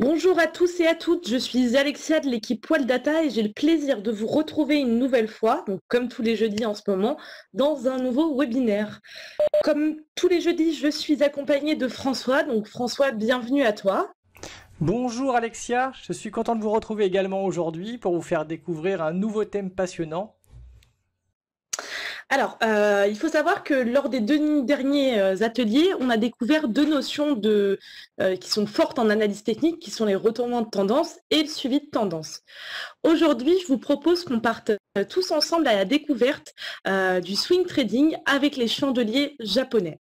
Bonjour à tous et à toutes, je suis Alexia de l'équipe Poil Data et j'ai le plaisir de vous retrouver une nouvelle fois, donc comme tous les jeudis en ce moment, dans un nouveau webinaire. Comme tous les jeudis, je suis accompagnée de François, donc François, bienvenue à toi. Bonjour Alexia, je suis content de vous retrouver également aujourd'hui pour vous faire découvrir un nouveau thème passionnant, alors, euh, il faut savoir que lors des deux derniers euh, ateliers, on a découvert deux notions euh, qui sont fortes en analyse technique, qui sont les retournements de tendance et le suivi de tendance. Aujourd'hui, je vous propose qu'on parte tous ensemble à la découverte du swing trading avec les chandeliers japonais.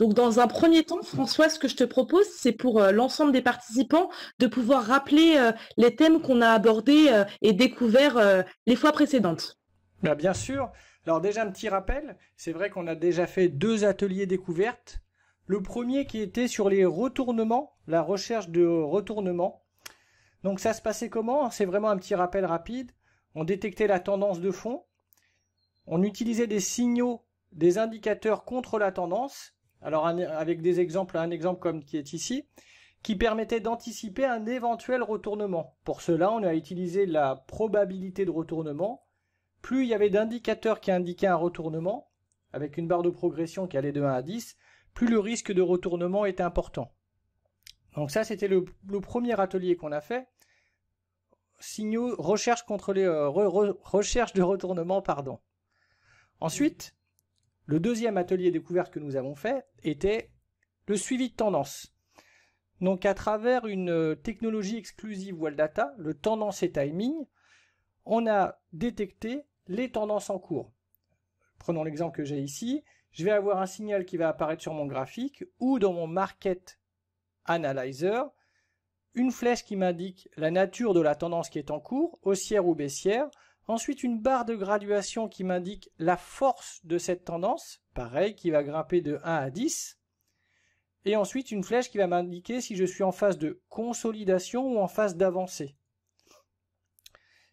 Donc dans un premier temps, François, ce que je te propose, c'est pour l'ensemble des participants de pouvoir rappeler les thèmes qu'on a abordés et découverts les fois précédentes. Bah, bien sûr. Alors déjà un petit rappel, c'est vrai qu'on a déjà fait deux ateliers découvertes. Le premier qui était sur les retournements, la recherche de retournements. Donc ça se passait comment C'est vraiment un petit rappel rapide. On détectait la tendance de fond. On utilisait des signaux, des indicateurs contre la tendance. Alors avec des exemples, un exemple comme qui est ici, qui permettait d'anticiper un éventuel retournement. Pour cela, on a utilisé la probabilité de retournement plus il y avait d'indicateurs qui indiquaient un retournement, avec une barre de progression qui allait de 1 à 10, plus le risque de retournement était important. Donc ça, c'était le, premier atelier qu'on a fait. Signaux, recherche contre les euh, de retournement, pardon. Ensuite, le deuxième atelier découverte que nous avons fait était le suivi de tendance. Donc à travers une euh, technologie exclusive Wall Data, le tendance et timing, on a détecté les tendances en cours. Prenons l'exemple que j'ai ici. Je vais avoir un signal qui va apparaître sur mon graphique ou dans mon market analyzer, une flèche qui m'indique la nature de la tendance qui est en cours, haussière ou baissière, ensuite une barre de graduation qui m'indique la force de cette tendance, pareil, qui va grimper de 1 à 10, et ensuite une flèche qui va m'indiquer si je suis en phase de consolidation ou en phase d'avancée.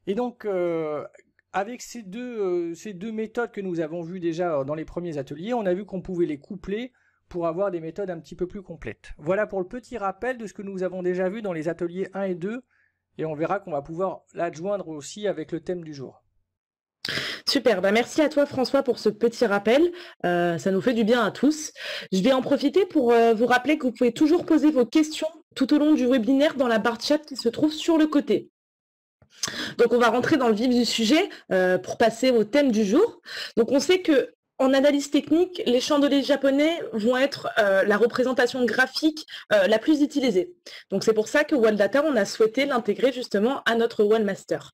Et donc, euh, avec euh, ces deux, méthodes que nous avons vues déjà euh, dans les premiers ateliers, on a vu qu'on pouvait les coupler pour avoir des méthodes un petit peu plus complètes. Voilà pour le petit rappel de ce que nous avons déjà vu dans les ateliers 1 et 2, et on verra qu'on va pouvoir l'adjoindre aussi avec le thème du jour. Super, bah, merci à toi François pour ce petit rappel, euh, ça nous fait du bien à tous. Je vais en profiter pour vous rappeler que vous pouvez toujours poser vos questions tout au long du webinaire dans la barre chat qui se trouve sur le côté. Donc on va rentrer dans le vif du sujet euh, pour passer au thème du jour. Donc on sait que en analyse technique, les chandeliers japonais vont être euh, la représentation graphique euh, la plus utilisée. Donc c'est pour ça que Data, on a souhaité l'intégrer justement à notre Wallmaster.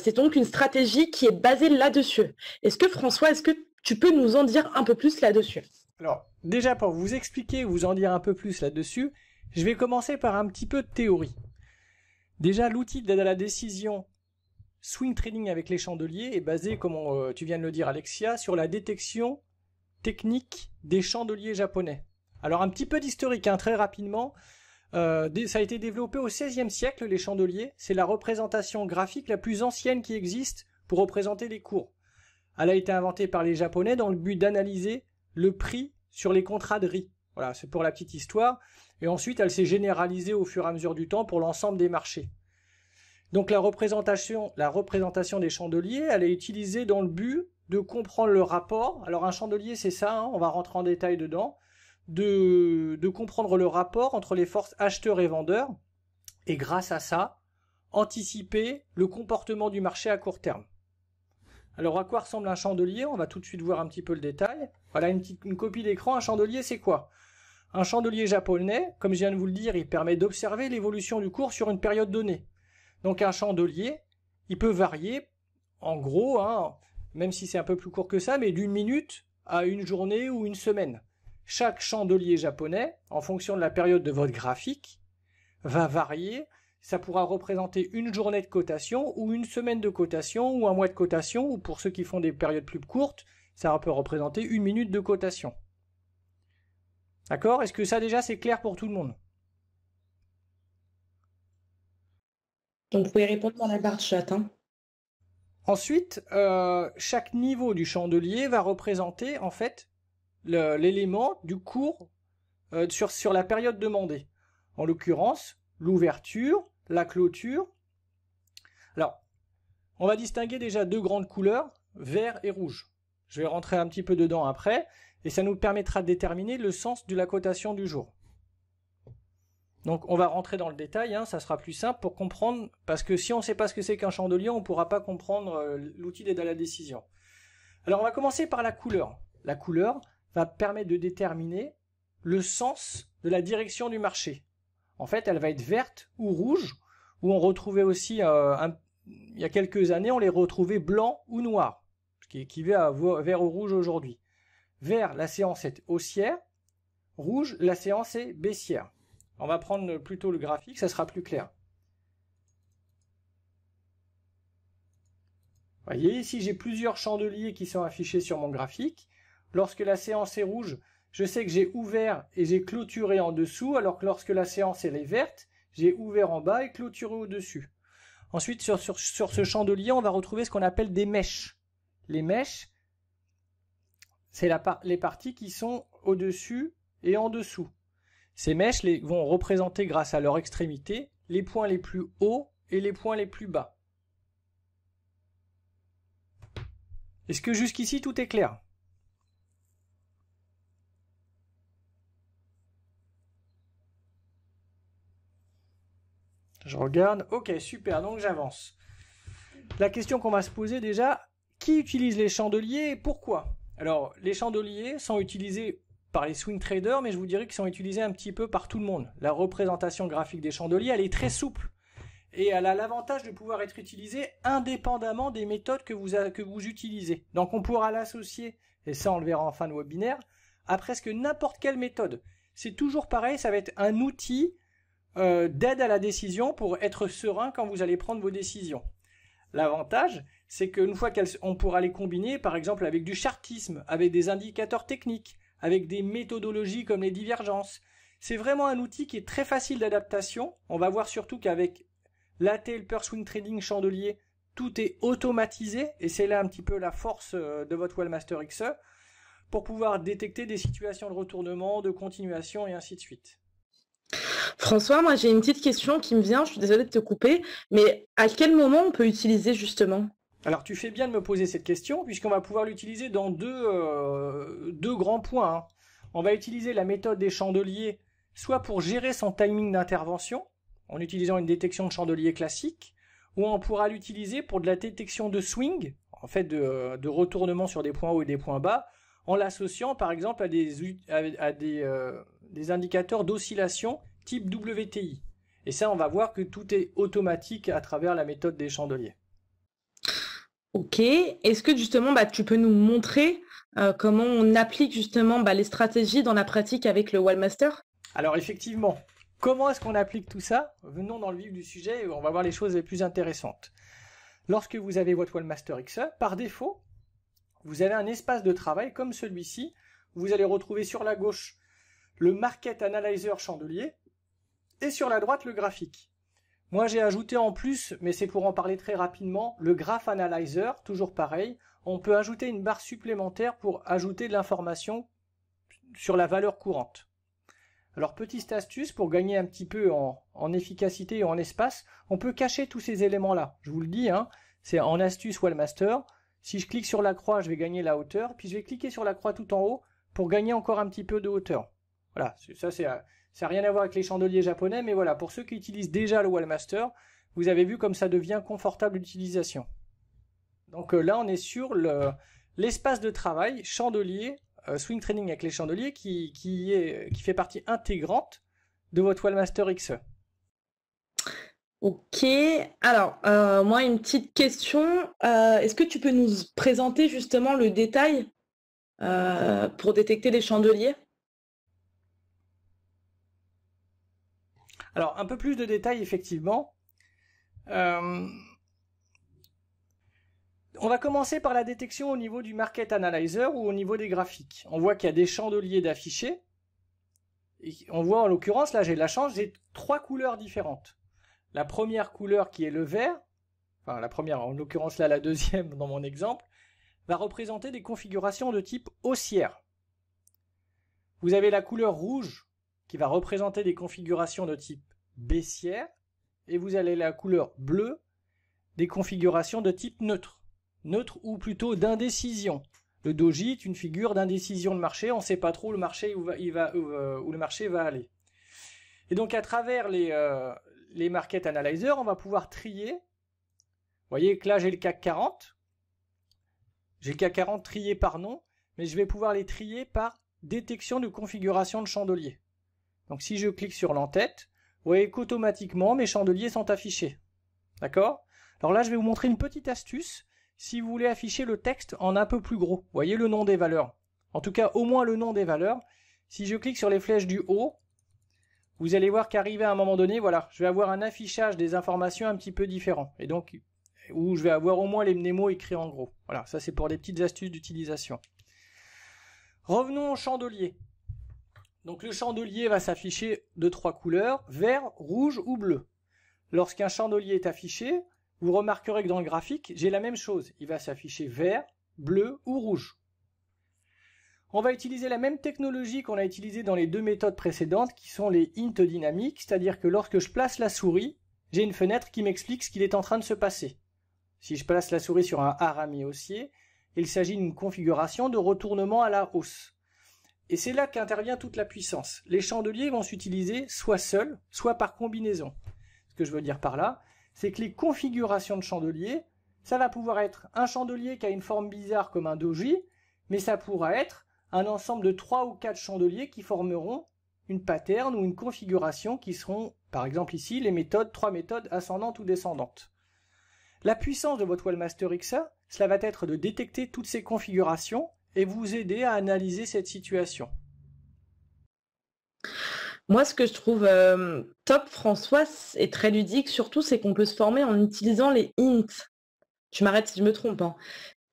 c'est donc une stratégie qui est basée là-dessus. Est-ce que François, est-ce que tu peux nous en dire un peu plus là-dessus Alors déjà pour vous expliquer, vous en dire un peu plus là-dessus, je vais commencer par un petit peu de théorie. Déjà, l'outil d'aide à la décision swing trading avec les chandeliers est basé, comme euh, tu viens de le dire Alexia, sur la détection technique des chandeliers japonais. Alors un petit peu d'historique, hein, très rapidement. Euh, ça a été développé au XVIe siècle, les chandeliers. C'est la représentation graphique la plus ancienne qui existe pour représenter les cours. Elle a été inventée par les Japonais dans le but d'analyser le prix sur les contrats de riz. Voilà, c'est pour la petite histoire et ensuite elle s'est généralisée au fur et à mesure du temps pour l'ensemble des marchés. Donc la représentation, la représentation des chandeliers, elle est utilisée dans le but de comprendre le rapport. Alors un chandelier, c'est ça, hein, on va rentrer en détail dedans, de, comprendre le rapport entre les forces acheteurs et vendeurs, et grâce à ça, anticiper le comportement du marché à court terme. Alors à quoi ressemble un chandelier On va tout de suite voir un petit peu le détail. Voilà une, petite, une copie d'écran. Un chandelier, c'est quoi un chandelier japonais, comme je viens de vous le dire, il permet d'observer l'évolution du cours sur une période donnée. Donc un chandelier, il peut varier, en gros, hein, même si c'est un peu plus court que ça, mais d'une minute à une journée ou une semaine. Chaque chandelier japonais, en fonction de la période de votre graphique, va varier. Ça pourra représenter une journée de cotation ou une semaine de cotation ou un mois de cotation, ou pour ceux qui font des périodes plus courtes, ça peut représenter une minute de cotation. D'accord Est-ce que ça déjà c'est clair pour tout le monde Donc vous pouvez répondre dans la barre chat. Hein. Ensuite, euh, chaque niveau du chandelier va représenter en fait l'élément du cours euh, sur, sur la période demandée. En l'occurrence, l'ouverture, la clôture. Alors, on va distinguer déjà deux grandes couleurs, vert et rouge. Je vais rentrer un petit peu dedans après et ça nous permettra de déterminer le sens de la cotation du jour. Donc on va rentrer dans le détail, hein, ça sera plus simple pour comprendre, parce que si on ne sait pas ce que c'est qu'un chandelier, on ne pourra pas comprendre euh, l'outil d'aide à la décision. Alors on va commencer par la couleur. La couleur va permettre de déterminer le sens de la direction du marché. En fait, elle va être verte ou rouge, où on retrouvait aussi, euh, il y a quelques années, on les retrouvait blanc ou noir, ce qui équivaut à vert ou rouge aujourd'hui. Vert, la séance est haussière. Rouge, la séance est baissière. On va prendre plutôt le graphique, ça sera plus clair. Vous voyez ici, j'ai plusieurs chandeliers qui sont affichés sur mon graphique. Lorsque la séance est rouge, je sais que j'ai ouvert et j'ai clôturé en dessous, alors que lorsque la séance est verte, j'ai ouvert en bas et clôturé au-dessus. Ensuite, sur, ce chandelier, on va retrouver ce qu'on appelle des mèches. Les mèches, c'est les parties qui sont au-dessus et en dessous. Ces mèches vont représenter grâce à leur extrémité les points les plus hauts et les points les plus bas. Est-ce que jusqu'ici tout est clair Je regarde. Ok, super, donc j'avance. La question qu'on va se poser déjà, qui utilise les chandeliers et pourquoi alors, les chandeliers sont utilisés par les swing traders, mais je vous dirais qu'ils sont utilisés un petit peu par tout le monde. La représentation graphique des chandeliers, elle est très souple. Et elle a l'avantage de pouvoir être utilisée indépendamment des méthodes que vous, utilisez. Donc on pourra l'associer, et ça on le verra en fin de webinaire, à presque n'importe quelle méthode. C'est toujours pareil, ça va être un outil euh, d'aide à la décision pour être serein quand vous allez prendre vos décisions. L'avantage, c'est qu'une fois qu'on pourra les combiner, par exemple avec du chartisme, avec des indicateurs techniques, avec des méthodologies comme les divergences, c'est vraiment un outil qui est très facile d'adaptation. On va voir surtout qu'avec l'AT, le per Swing Trading Chandelier, tout est automatisé, et c'est là un petit peu la force euh, de votre Wellmaster XE, pour pouvoir détecter des situations de retournement, de continuation, et ainsi de suite. François, moi j'ai une petite question qui me vient, je suis désolée de te couper, mais à quel moment on peut utiliser justement alors tu fais bien de me poser cette question puisqu'on va pouvoir l'utiliser dans deux, euh, grands points. Hein. On va utiliser la méthode des chandeliers soit pour gérer son timing d'intervention en utilisant une détection de chandeliers classique, ou on pourra l'utiliser pour de la détection de swing, en fait de, retournement sur des points hauts et des points bas, en l'associant par exemple à des, des, euh, des indicateurs d'oscillation type WTI. Et ça, on va voir que tout est automatique à travers la méthode des chandeliers. Ok. Est-ce que justement, bah, tu peux nous montrer euh, comment on applique justement bah, les stratégies dans la pratique avec le Wallmaster Alors effectivement, comment est-ce qu'on applique tout ça Venons dans le vif du sujet et on va voir les choses les plus intéressantes. Lorsque vous avez votre Wallmaster XE, par défaut, vous avez un espace de travail comme celui-ci. Vous allez retrouver sur la gauche le Market Analyzer Chandelier et sur la droite le graphique. Moi, j'ai ajouté en plus, mais c'est pour en parler très rapidement, le Graph Analyzer, toujours pareil. On peut ajouter une barre supplémentaire pour ajouter de l'information sur la valeur courante. Alors, petite astuce pour gagner un petit peu en, efficacité et en espace, on peut cacher tous ces éléments-là. Je vous le dis, hein, c'est en astuce Wallmaster. Si je clique sur la croix, je vais gagner la hauteur, puis je vais cliquer sur la croix tout en haut pour gagner encore un petit peu de hauteur. Voilà, ça c'est euh, ça n'a rien à voir avec les chandeliers japonais, mais voilà, pour ceux qui utilisent déjà le Wallmaster, vous avez vu comme ça devient confortable d'utilisation. Donc euh, là, on est sur l'espace de travail chandelier, euh, swing training avec les chandeliers, qui, fait partie intégrante de votre Wallmaster XE. Ok, alors euh, moi une petite question. Est-ce que tu peux nous présenter justement le détail pour détecter les chandeliers Alors, un peu plus de détails, effectivement. Euh, on va commencer par la détection au niveau du Market Analyzer ou au niveau des graphiques. On voit qu'il y a des chandeliers d'affichés. On voit en l'occurrence, là j'ai de la chance, j'ai trois couleurs différentes. La première couleur qui est le vert, enfin la première, en l'occurrence là la deuxième dans mon exemple, va représenter des configurations de type haussière. Vous avez la couleur rouge qui va représenter des configurations de type baissière et vous allez la couleur bleue des configurations de type neutre. Neutre ou plutôt d'indécision. Le doji est une figure d'indécision de marché, on ne sait pas trop le marché où, il va, euh, où, le marché va aller. Et donc à travers les, euh, les market analyzers, on va pouvoir trier. Vous voyez que là j'ai le CAC 40. J'ai le CAC 40 trié par nom, mais je vais pouvoir les trier par détection de configuration de chandelier. Donc si je clique sur l'entête, voyez qu'automatiquement mes chandeliers sont affichés. D'accord Alors là, je vais vous montrer une petite astuce si vous voulez afficher le texte en un peu plus gros. Voyez le nom des valeurs. En tout cas, au moins le nom des valeurs. Si je clique sur les flèches du haut, vous allez voir qu'arrivé à un moment donné, voilà, je vais avoir un affichage des informations un petit peu différent. Et donc, où je vais avoir au moins les mnémos écrits en gros. Voilà, ça c'est pour des petites astuces d'utilisation. Revenons au chandeliers. Donc le chandelier va s'afficher de trois couleurs, vert, rouge ou bleu. Lorsqu'un chandelier est affiché, vous remarquerez que dans le graphique, j'ai la même chose. Il va s'afficher vert, bleu ou rouge. On va utiliser la même technologie qu'on a utilisée dans les deux méthodes précédentes qui sont les int dynamiques, c'est-à-dire que lorsque je place la souris, j'ai une fenêtre qui m'explique ce qu'il est en train de se passer. Si je place la souris sur un harami haussier, il s'agit d'une configuration de retournement à la hausse. Et c'est là qu'intervient toute la puissance. Les chandeliers vont s'utiliser soit seuls, soit par combinaison. Ce que je veux dire par là, c'est que les configurations de chandeliers, ça va pouvoir être un chandelier qui a une forme bizarre comme un doji, mais ça pourra être un ensemble de trois ou quatre chandeliers qui formeront une pattern ou une configuration qui seront, par exemple ici, les méthodes, trois méthodes ascendantes ou descendantes. La puissance de votre Wellmaster XA, cela va être de détecter toutes ces configurations et vous aider à analyser cette situation. Moi, ce que je trouve euh, top, François, et très ludique, surtout, c'est qu'on peut se former en utilisant les hints. Tu m'arrêtes si je me trompe. Hein.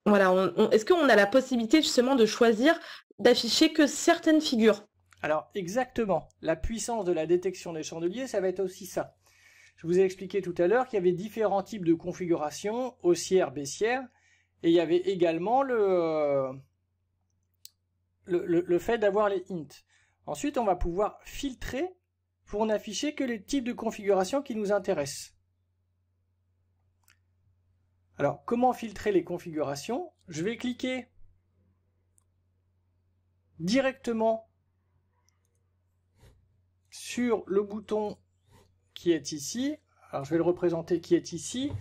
Voilà, est-ce qu'on a la possibilité justement de choisir d'afficher que certaines figures Alors, exactement. La puissance de la détection des chandeliers, ça va être aussi ça. Je vous ai expliqué tout à l'heure qu'il y avait différents types de configurations, haussières, baissière, et il y avait également le, euh, le, fait d'avoir les hints. Ensuite, on va pouvoir filtrer pour n'afficher que les types de configurations qui nous intéressent. Alors, comment filtrer les configurations Je vais cliquer directement sur le bouton qui est ici. Alors, je vais le représenter qui est ici.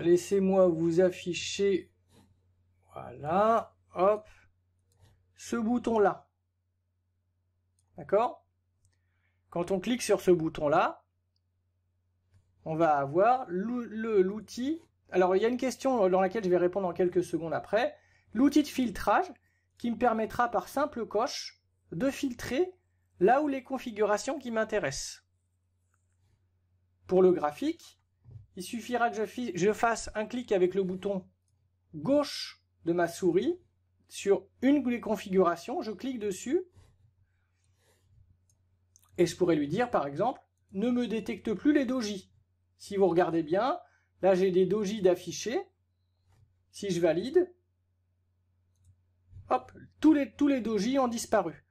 Laissez-moi vous afficher. Voilà. Hop ce bouton-là. D'accord Quand on clique sur ce bouton-là, on va avoir l'outil. Alors, il y a une question dans laquelle je vais répondre en quelques secondes après. L'outil de filtrage qui me permettra par simple coche de filtrer là où les configurations qui m'intéressent. Pour le graphique, il suffira que je, je fasse un clic avec le bouton gauche de ma souris sur une des configurations, je clique dessus et je pourrais lui dire par exemple ne me détecte plus les doji. Si vous regardez bien, là j'ai des doji d'affichés. Si je valide, hop, tous les, tous les doji ont disparu.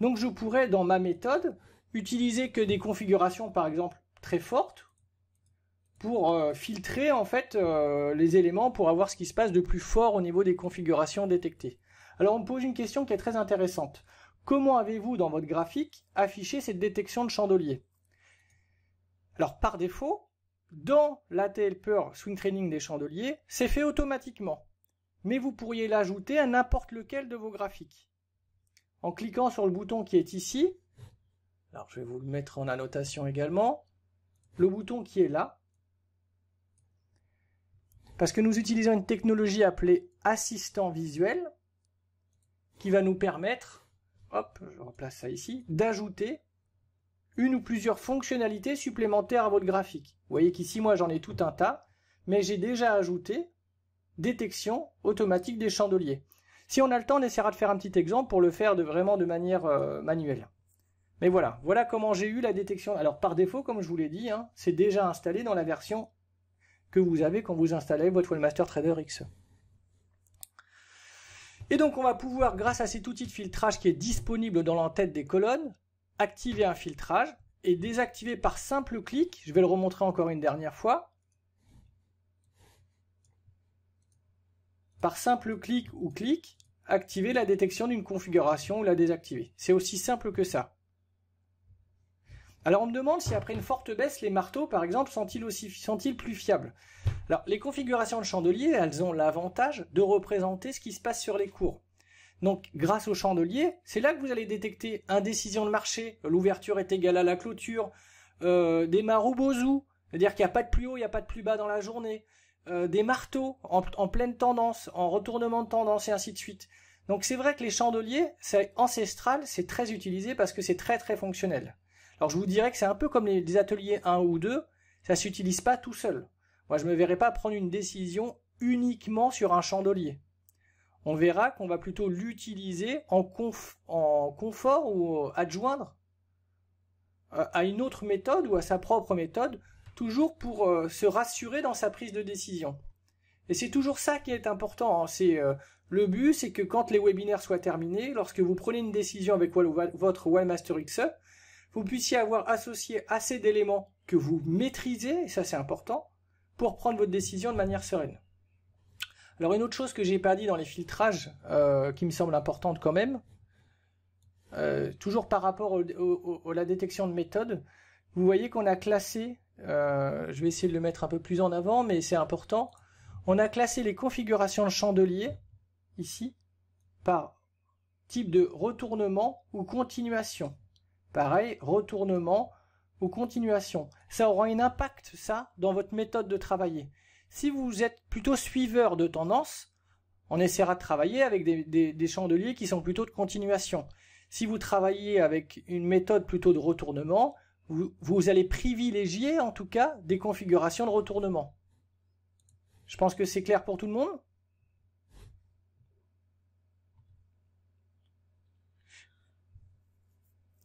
Donc je pourrais dans ma méthode utiliser que des configurations par exemple très fortes pour euh, filtrer en fait euh, les éléments pour avoir ce qui se passe de plus fort au niveau des configurations détectées. Alors on me pose une question qui est très intéressante. Comment avez-vous dans votre graphique affiché cette détection de chandeliers Alors par défaut, dans la Per Swing Training des chandeliers, c'est fait automatiquement. Mais vous pourriez l'ajouter à n'importe lequel de vos graphiques. En cliquant sur le bouton qui est ici, alors je vais vous le mettre en annotation également, le bouton qui est là, parce que nous utilisons une technologie appelée assistant visuel qui va nous permettre, hop, je replace ça ici, d'ajouter une ou plusieurs fonctionnalités supplémentaires à votre graphique. Vous voyez qu'ici, moi, j'en ai tout un tas, mais j'ai déjà ajouté détection automatique des chandeliers. Si on a le temps, on essaiera de faire un petit exemple pour le faire de vraiment de manière euh, manuelle. Mais voilà, voilà comment j'ai eu la détection. Alors par défaut, comme je vous l'ai dit, hein, c'est déjà installé dans la version que vous avez quand vous installez votre Master Trader X. Et donc on va pouvoir, grâce à cet outil de filtrage qui est disponible dans l'entête des colonnes, activer un filtrage et désactiver par simple clic, je vais le remontrer encore une dernière fois, par simple clic ou clic, activer la détection d'une configuration ou la désactiver. C'est aussi simple que ça. Alors on me demande si après une forte baisse, les marteaux, par exemple, sont-ils sont-ils plus fiables Alors les configurations de chandeliers, elles ont l'avantage de représenter ce qui se passe sur les cours. Donc grâce au chandeliers, c'est là que vous allez détecter indécision de marché, l'ouverture est égale à la clôture, euh, des maroubozous, c'est-à-dire qu'il n'y a pas de plus haut, il n'y a pas de plus bas dans la journée, euh, des marteaux en, en, pleine tendance, en retournement de tendance et ainsi de suite. Donc c'est vrai que les chandeliers, c'est ancestral, c'est très utilisé parce que c'est très très fonctionnel. Alors je vous dirais que c'est un peu comme les, ateliers 1 ou 2, ça s'utilise pas tout seul. Moi je me verrai pas prendre une décision uniquement sur un chandelier. On verra qu'on va plutôt l'utiliser en, confort ou adjoindre euh, à une autre méthode ou à sa propre méthode, toujours pour euh, se rassurer dans sa prise de décision. Et c'est toujours ça qui est important. Hein. C'est euh, le but, c'est que quand les webinaires soient terminés, lorsque vous prenez une décision avec votre WebMaster XE, vous puissiez avoir associé assez d'éléments que vous maîtrisez, et ça c'est important, pour prendre votre décision de manière sereine. Alors une autre chose que j'ai pas dit dans les filtrages, euh, qui me semble importante quand même, euh, toujours par rapport à la détection de méthode, vous voyez qu'on a classé, euh, je vais essayer de le mettre un peu plus en avant, mais c'est important, on a classé les configurations de chandelier, ici, par type de retournement ou continuation. Pareil, retournement ou continuation. Ça aura un impact, ça, dans votre méthode de travailler. Si vous êtes plutôt suiveur de tendance, on essaiera de travailler avec des, chandeliers qui sont plutôt de continuation. Si vous travaillez avec une méthode plutôt de retournement, vous allez privilégier en tout cas des configurations de retournement. Je pense que c'est clair pour tout le monde.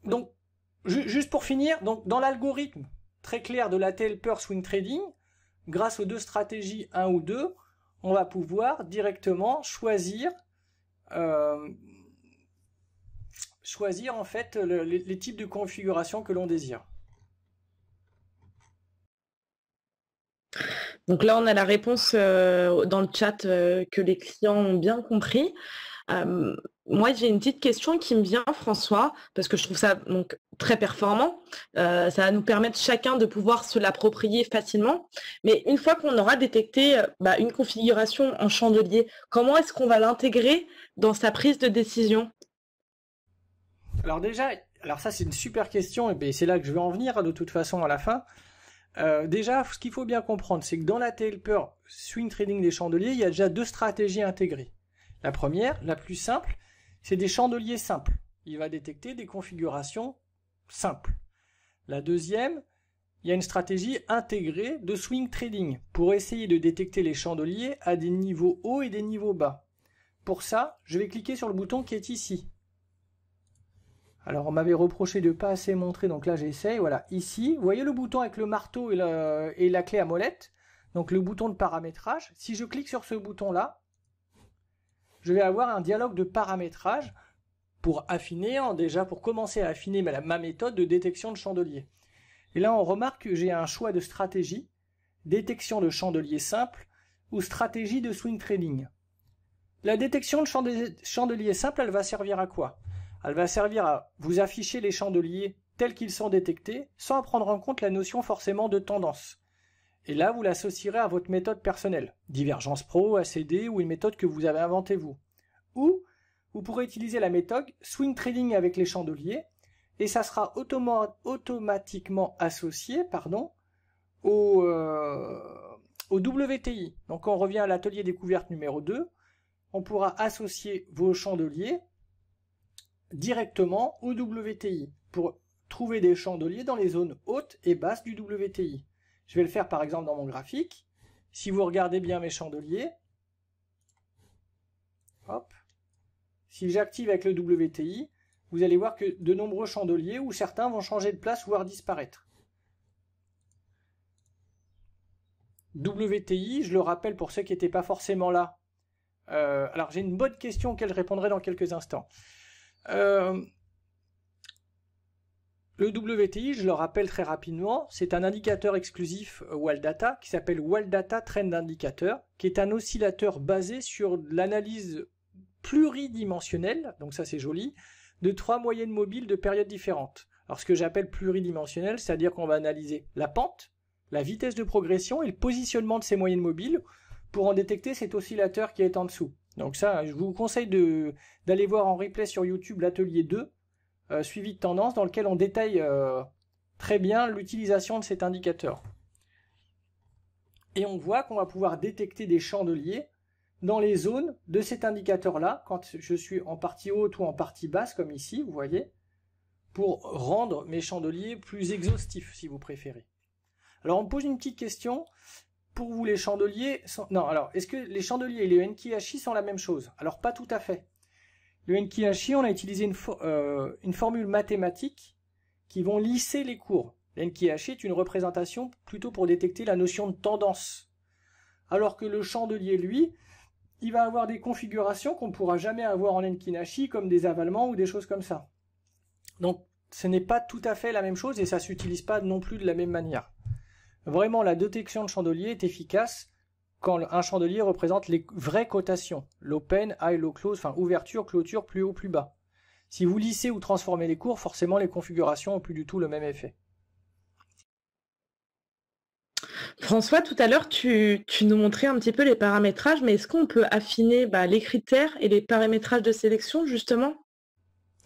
Donc, Juste pour finir, donc dans l'algorithme très clair de la Telper swing trading, grâce aux deux stratégies 1 ou 2, on va pouvoir directement choisir euh, choisir en fait les, types de configuration que l'on désire. Donc là, on a la réponse euh, dans le chat euh, que les clients ont bien compris. Moi, j'ai une petite question qui me vient, François, parce que je trouve ça donc, très performant. Euh, ça va nous permettre chacun de pouvoir se l'approprier facilement. Mais une fois qu'on aura détecté euh, bah, une configuration en chandelier, comment est-ce qu'on va l'intégrer dans sa prise de décision Alors déjà, alors ça c'est une super question, et ben, c'est là que je vais en venir de toute façon à la fin. Euh, déjà, ce qu'il faut bien comprendre, c'est que dans la tailper swing trading des chandeliers, il y a déjà deux stratégies intégrées. La première, la plus simple, c'est des chandeliers simples. Il va détecter des configurations simples. La deuxième, il y a une stratégie intégrée de swing trading pour essayer de détecter les chandeliers à des niveaux hauts et des niveaux bas. Pour ça, je vais cliquer sur le bouton qui est ici. Alors on m'avait reproché de ne pas assez montrer, donc là j'essaye. Voilà, ici, vous voyez le bouton avec le marteau et, et la clé à molette, donc le bouton de paramétrage. Si je clique sur ce bouton-là, je vais avoir un dialogue de paramétrage pour affiner, déjà pour commencer à affiner ma méthode de détection de chandeliers. Et là, on remarque que j'ai un choix de stratégie, détection de chandeliers simple ou stratégie de swing trading. La détection de chandeliers simple, elle va servir à quoi Elle va servir à vous afficher les chandeliers tels qu'ils sont détectés, sans prendre en compte la notion forcément de tendance. Et là, vous l'associerez à votre méthode personnelle, Divergence Pro, ACD ou une méthode que vous avez inventée vous. Ou vous pourrez utiliser la méthode Swing Trading avec les chandeliers et ça sera automatiquement associé pardon, au, euh, au WTI. Donc on revient à l'atelier découverte numéro 2. On pourra associer vos chandeliers directement au WTI pour trouver des chandeliers dans les zones hautes et basses du WTI. Je vais le faire par exemple dans mon graphique. Si vous regardez bien mes chandeliers, hop, si j'active avec le WTI, vous allez voir que de nombreux chandeliers ou certains vont changer de place, voire disparaître. WTI, je le rappelle pour ceux qui n'étaient pas forcément là. Euh, alors j'ai une bonne question qu'elle je répondrai dans quelques instants. Euh, le WTI, je le rappelle très rapidement, c'est un indicateur exclusif euh, Data qui s'appelle Data Trend Indicator, qui est un oscillateur basé sur l'analyse pluridimensionnelle, donc ça c'est joli, de trois moyennes mobiles de périodes différentes. Alors ce que j'appelle pluridimensionnel, c'est-à-dire qu'on va analyser la pente, la vitesse de progression et le positionnement de ces moyennes mobiles pour en détecter cet oscillateur qui est en dessous. Donc ça, je vous conseille d'aller voir en replay sur YouTube l'atelier 2 euh, suivi de tendance dans lequel on détaille euh, très bien l'utilisation de cet indicateur. Et on voit qu'on va pouvoir détecter des chandeliers dans les zones de cet indicateur-là, quand je suis en partie haute ou en partie basse, comme ici, vous voyez, pour rendre mes chandeliers plus exhaustifs, si vous préférez. Alors on pose une petite question. Pour vous, les chandeliers sont... Non, alors, est-ce que les chandeliers et les Enkihashi sont la même chose Alors pas tout à fait. Le Enkihashi, on a utilisé euh, une, formule mathématique qui vont lisser les cours. L'Enkihashi est une représentation plutôt pour détecter la notion de tendance. Alors que le chandelier, lui, il va avoir des configurations qu'on ne pourra jamais avoir en Enkinashi, comme des avalements ou des choses comme ça. Donc, ce n'est pas tout à fait la même chose et ça s'utilise pas non plus de la même manière. Vraiment, la détection de chandelier est efficace quand un chandelier représente les vraies cotations, l'open, high, low, close, enfin ouverture, clôture, plus haut, plus bas. Si vous lissez ou transformez les cours, forcément les configurations n'ont plus du tout le même effet. François, tout à l'heure, tu, nous montrais un petit peu les paramétrages, mais est-ce qu'on peut affiner bah, les critères et les paramétrages de sélection, justement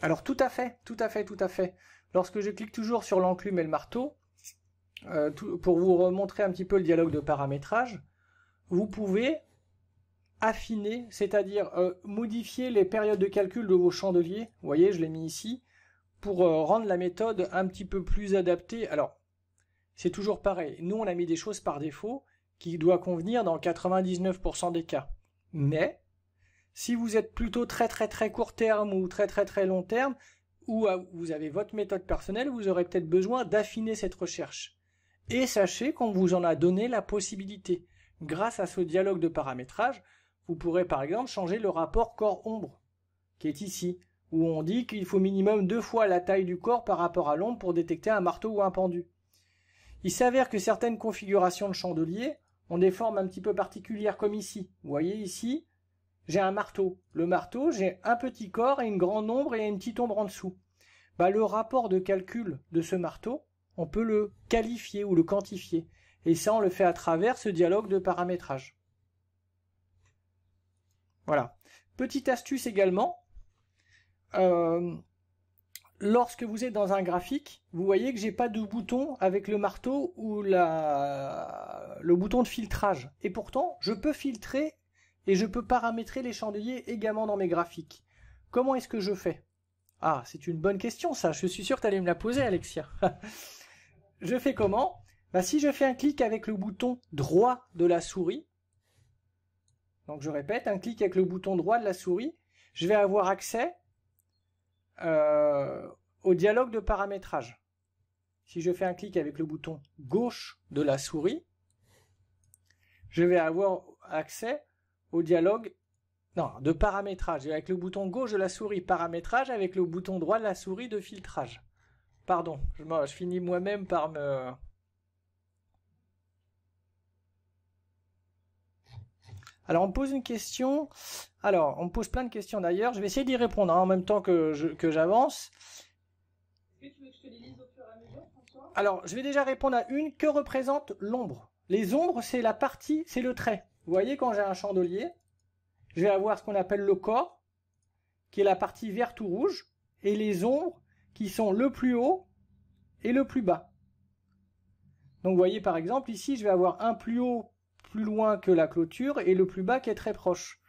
Alors tout à fait, tout à fait, tout à fait. Lorsque je clique toujours sur l'enclume et le marteau, euh, pour vous remontrer un petit peu le dialogue de paramétrage, vous pouvez affiner, c'est-à-dire euh, modifier les périodes de calcul de vos chandeliers. Vous voyez, je l'ai mis ici pour euh, rendre la méthode un petit peu plus adaptée. Alors, c'est toujours pareil. Nous, on a mis des choses par défaut qui doit convenir dans 99% des cas. Mais si vous êtes plutôt très très très court terme ou très très très long terme, ou euh, vous avez votre méthode personnelle, vous aurez peut-être besoin d'affiner cette recherche. Et sachez qu'on vous en a donné la possibilité. Grâce à ce dialogue de paramétrage, vous pourrez par exemple changer le rapport corps-ombre, qui est ici, où on dit qu'il faut minimum deux fois la taille du corps par rapport à l'ombre pour détecter un marteau ou un pendu. Il s'avère que certaines configurations de chandeliers ont des formes un petit peu particulières comme ici. Vous voyez ici, j'ai un marteau. Le marteau, j'ai un petit corps et une grande ombre et une petite ombre en dessous. Bah, le rapport de calcul de ce marteau, on peut le qualifier ou le quantifier. Et ça, on le fait à travers ce dialogue de paramétrage. Voilà. Petite astuce également. Euh, lorsque vous êtes dans un graphique, vous voyez que j'ai pas de bouton avec le marteau ou le bouton de filtrage. Et pourtant, je peux filtrer et je peux paramétrer les chandeliers également dans mes graphiques. Comment est-ce que je fais Ah, c'est une bonne question ça, je suis sûr que tu allais me la poser Alexia. je fais comment bah, si je fais un clic avec le bouton droit de la souris, donc je répète, un clic avec le bouton droit de la souris, je vais avoir accès euh, au dialogue de paramétrage. Si je fais un clic avec le bouton gauche de la souris, je vais avoir accès au dialogue non, de paramétrage. Avec le bouton gauche de la souris paramétrage, avec le bouton droit de la souris de filtrage. Pardon, je, je finis moi-même par me Alors on pose une question. Alors on pose plein de questions d'ailleurs. Je vais essayer d'y répondre hein, en même temps que que j'avance. Alors je vais déjà répondre à une. Que représente l'ombre Les ombres, c'est la partie, c'est le trait. Vous voyez quand j'ai un chandelier, je vais avoir ce qu'on appelle le corps, qui est la partie verte ou rouge, et les ombres qui sont le plus haut et le plus bas. Donc vous voyez par exemple ici, je vais avoir un plus haut plus loin que la clôture et le plus bas qui est très proche.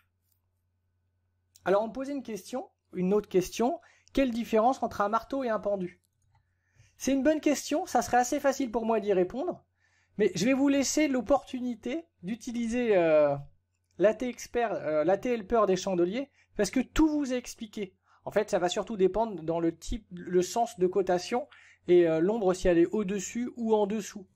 Alors on me posait une question, une autre question, quelle différence entre un marteau et un pendu C'est une bonne question, ça serait assez facile pour moi d'y répondre, mais je vais vous laisser l'opportunité d'utiliser euh, l'AT expert, euh, la helper des chandeliers, parce que tout vous est expliqué. En fait, ça va surtout dépendre dans le type, le sens de cotation et euh, l'ombre si elle est au-dessus ou en dessous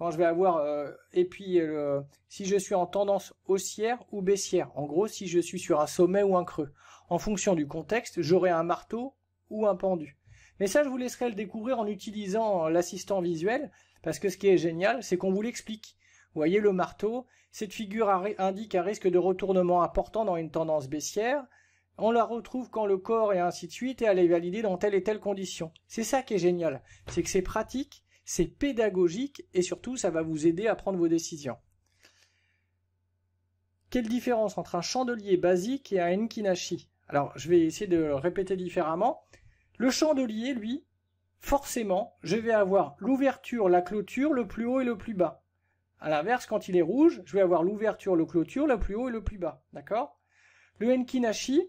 quand je vais avoir euh, et puis euh, si je suis en tendance haussière ou baissière. En gros, si je suis sur un sommet ou un creux. En fonction du contexte, j'aurai un marteau ou un pendu. Mais ça, je vous laisserai le découvrir en utilisant euh, l'assistant visuel, parce que ce qui est génial, c'est qu'on vous l'explique. Vous voyez le marteau, cette figure indique un risque de retournement important dans une tendance baissière. On la retrouve quand le corps et ainsi de suite, et elle est validée dans telle et telle condition. C'est ça qui est génial, c'est que c'est pratique c'est pédagogique et surtout ça va vous aider à prendre vos décisions. Quelle différence entre un chandelier basique et un enkinashi Alors je vais essayer de le répéter différemment. Le chandelier, lui, forcément, je vais avoir l'ouverture, la clôture, le plus haut et le plus bas. À l'inverse, quand il est rouge, je vais avoir l'ouverture, le clôture, le plus haut et le plus bas. D'accord Le enkinashi,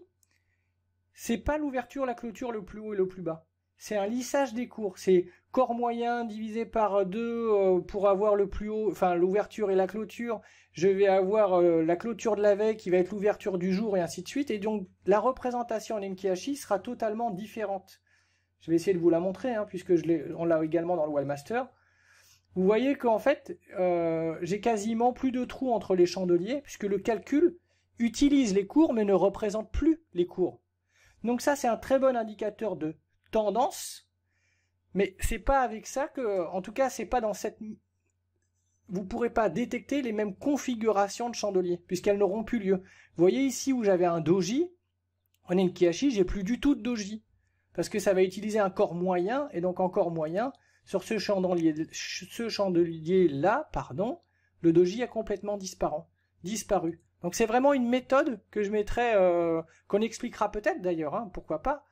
c'est pas l'ouverture, la clôture, le plus haut et le plus bas. C'est un lissage des cours. C'est corps moyen divisé par 2 euh, pour avoir le plus haut, enfin l'ouverture et la clôture. Je vais avoir euh, la clôture de la veille qui va être l'ouverture du jour et ainsi de suite. Et donc la représentation en MKHI sera totalement différente. Je vais essayer de vous la montrer hein, puisque je on l'a également dans le Wallmaster. Vous voyez qu'en fait euh, j'ai quasiment plus de trous entre les chandeliers puisque le calcul utilise les cours mais ne représente plus les cours. Donc ça c'est un très bon indicateur de tendance mais c'est pas avec ça que, en tout cas, c'est pas dans cette. Vous pourrez pas détecter les mêmes configurations de chandeliers, puisqu'elles n'auront plus lieu. Vous voyez ici où j'avais un doji, en Enkiashi, j'ai plus du tout de doji. Parce que ça va utiliser un corps moyen, et donc encore corps moyen, sur ce chandelier, ce chandelier là, pardon, le doji a complètement disparu. disparu. Donc c'est vraiment une méthode que je mettrai, euh, qu'on expliquera peut-être d'ailleurs, hein, pourquoi pas,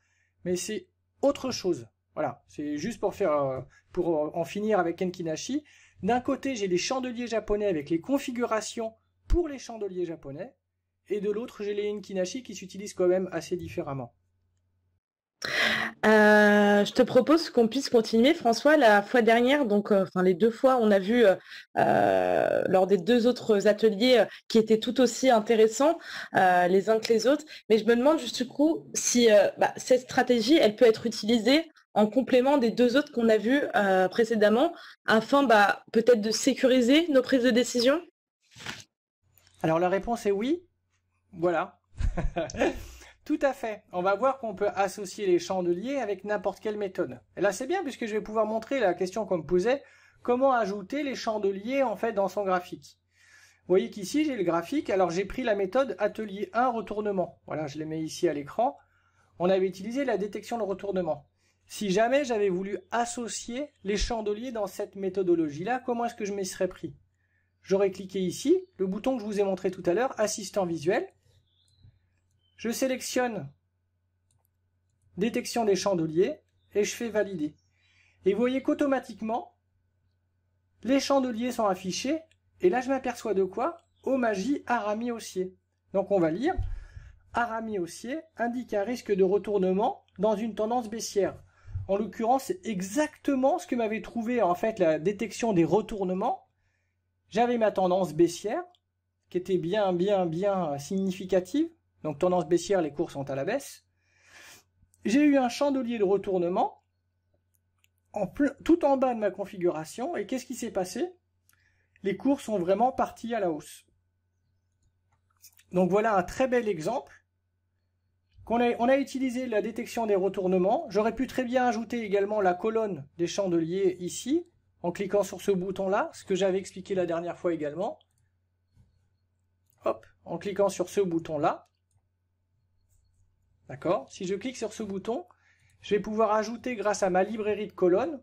mais c'est autre chose. Voilà, c'est juste pour faire, euh, pour euh, en finir avec Enkinashi. D'un côté, j'ai les chandeliers japonais avec les configurations pour les chandeliers japonais, et de l'autre, j'ai les Enkinashi qui s'utilisent quand même assez différemment. Euh, je te propose qu'on puisse continuer, François. La fois dernière, donc enfin les deux fois, on a vu lors des deux autres ateliers qui étaient tout aussi intéressants les uns que les autres. Mais je me demande juste du coup si bah, cette stratégie, elle peut être utilisée en complément des deux autres qu'on a vus euh, précédemment, afin bah, peut-être de sécuriser nos prises de décision Alors la réponse est oui. Voilà. Tout à fait. On va voir qu'on peut associer les chandeliers avec n'importe quelle méthode. Et là c'est bien puisque je vais pouvoir montrer la question qu'on me posait, comment ajouter les chandeliers en fait dans son graphique. Vous voyez qu'ici j'ai le graphique, alors j'ai pris la méthode atelier 1 retournement. Voilà, je les mets ici à l'écran. On avait utilisé la détection de retournement. Si jamais j'avais voulu associer les chandeliers dans cette méthodologie-là, comment est-ce que je m'y serais pris J'aurais cliqué ici, le bouton que je vous ai montré tout à l'heure, assistant visuel. Je sélectionne détection des chandeliers et je fais valider. Et vous voyez qu'automatiquement, les chandeliers sont affichés. Et là, je m'aperçois de quoi Au magie Arami Haussier. Donc on va lire. Arami Haussier indique un risque de retournement dans une tendance baissière. En l'occurrence, c'est exactement ce que m'avait trouvé en fait la détection des retournements. J'avais ma tendance baissière, qui était bien, bien, bien significative. Donc tendance baissière, les cours sont à la baisse. J'ai eu un chandelier de retournement en tout en bas de ma configuration. Et qu'est-ce qui s'est passé Les cours sont vraiment partis à la hausse. Donc voilà un très bel exemple on a utilisé la détection des retournements. J'aurais pu très bien ajouter également la colonne des chandeliers ici, en cliquant sur ce bouton-là, ce que j'avais expliqué la dernière fois également. Hop, en cliquant sur ce bouton-là. D'accord Si je clique sur ce bouton, je vais pouvoir ajouter grâce à ma librairie de colonnes,